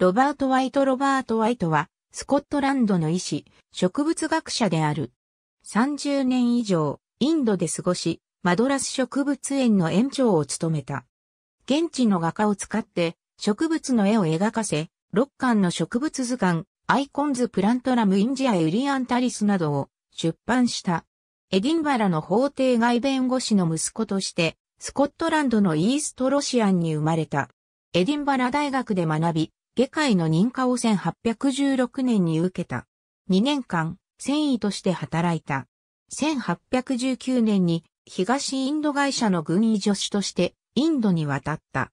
ロバート・ワイト・ロバート・ワイトは、スコットランドの医師、植物学者である。30年以上、インドで過ごし、マドラス植物園の園長を務めた。現地の画家を使って、植物の絵を描かせ、6巻の植物図鑑、アイコンズ・プラントラム・インジア・エリアンタリスなどを出版した。エディンバラの法廷外弁護士の息子として、スコットランドのイーストロシアンに生まれた。エディンバラ大学で学び、下界の認可を1816年に受けた。2年間、繊維として働いた。1819年に東インド会社の軍医助手としてインドに渡った。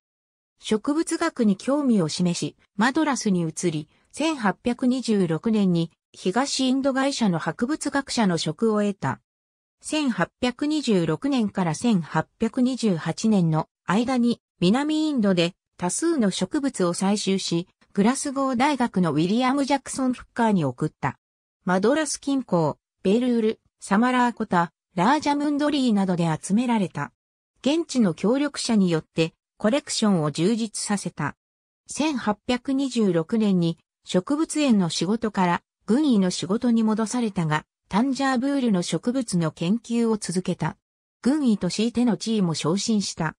植物学に興味を示し、マドラスに移り、1826年に東インド会社の博物学者の職を得た。1826年から1828年の間に南インドで多数の植物を採集し、グラスゴー大学のウィリアム・ジャクソン・フッカーに送った。マドラス近郊、ベルール、サマラーコタ、ラージャムンドリーなどで集められた。現地の協力者によってコレクションを充実させた。1826年に植物園の仕事から軍医の仕事に戻されたが、タンジャーブールの植物の研究を続けた。軍医としての地位も昇進した。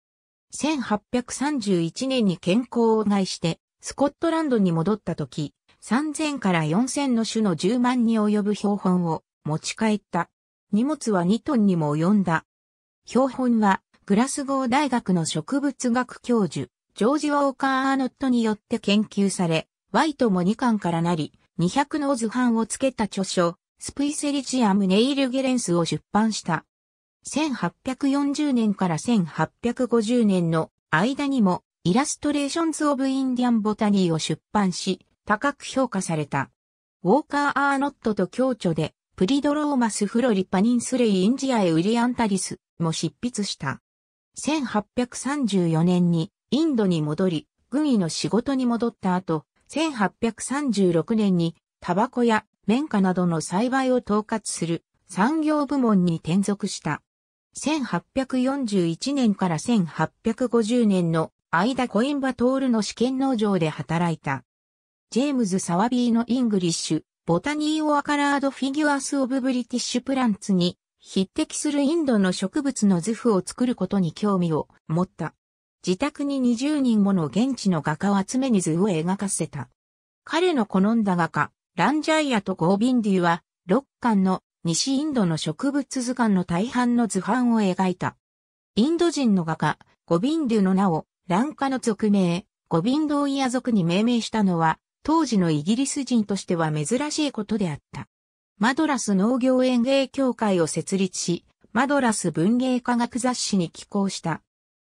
1831年に健康を害してスコットランドに戻った時、3000から4000の種の10万に及ぶ標本を持ち帰った。荷物は2トンにも及んだ。標本は、グラスゴー大学の植物学教授、ジョージ・ウォーカー・アーノットによって研究され、ワイトも2巻からなり、200の図版をつけた著書、スプイセリチアム・ネイルゲレンスを出版した。1840年から1850年の間にもイラストレーションズ・オブ・インディアン・ボタニーを出版し、高く評価された。ウォーカー・アーノットと共著で、プリドローマス・フロリ・パニンスレイ・インジアエ・ウリアンタリスも執筆した。1834年にインドに戻り、軍医の仕事に戻った後、1836年にタバコや綿花などの栽培を統括する産業部門に転属した。1841年から1850年の間コインバトールの試験農場で働いた。ジェームズ・サワビーのイングリッシュ、ボタニー・オア・カラード・フィギュアス・オブ・ブリティッシュ・プランツに匹敵するインドの植物の図譜を作ることに興味を持った。自宅に20人もの現地の画家を集めに図を描かせた。彼の好んだ画家、ランジャイアとゴービンディは、6巻の西インドの植物図鑑の大半の図版を描いた。インド人の画家、ゴビンデュの名をンカの俗名、ゴビンドーイア族に命名したのは、当時のイギリス人としては珍しいことであった。マドラス農業園芸協会を設立し、マドラス文芸科学雑誌に寄稿した。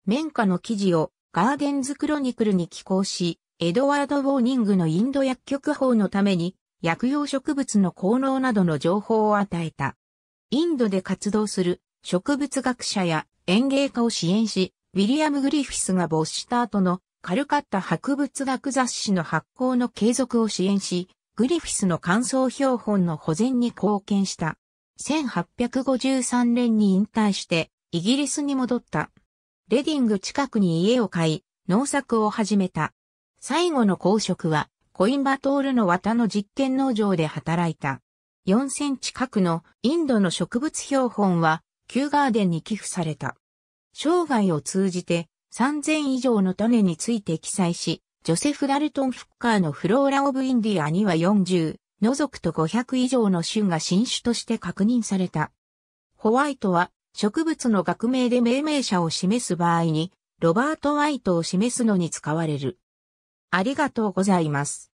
綿花の記事をガーデンズクロニクルに寄稿し、エドワード・ウォーニングのインド薬局法のために、薬用植物の効能などの情報を与えた。インドで活動する植物学者や園芸家を支援し、ウィリアム・グリフィスが没した後のカルカッタ博物学雑誌の発行の継続を支援し、グリフィスの感想標本の保全に貢献した。1853年に引退してイギリスに戻った。レディング近くに家を買い、農作を始めた。最後の公職はコインバトールの綿の実験農場で働いた。4センチ角のインドの植物標本は、旧ガーデンに寄付された。生涯を通じて3000以上の種について記載し、ジョセフ・ダルトン・フッカーのフローラ・オブ・インディアには40、のくと500以上の種が新種として確認された。ホワイトは植物の学名で命名者を示す場合に、ロバート・ワイトを示すのに使われる。ありがとうございます。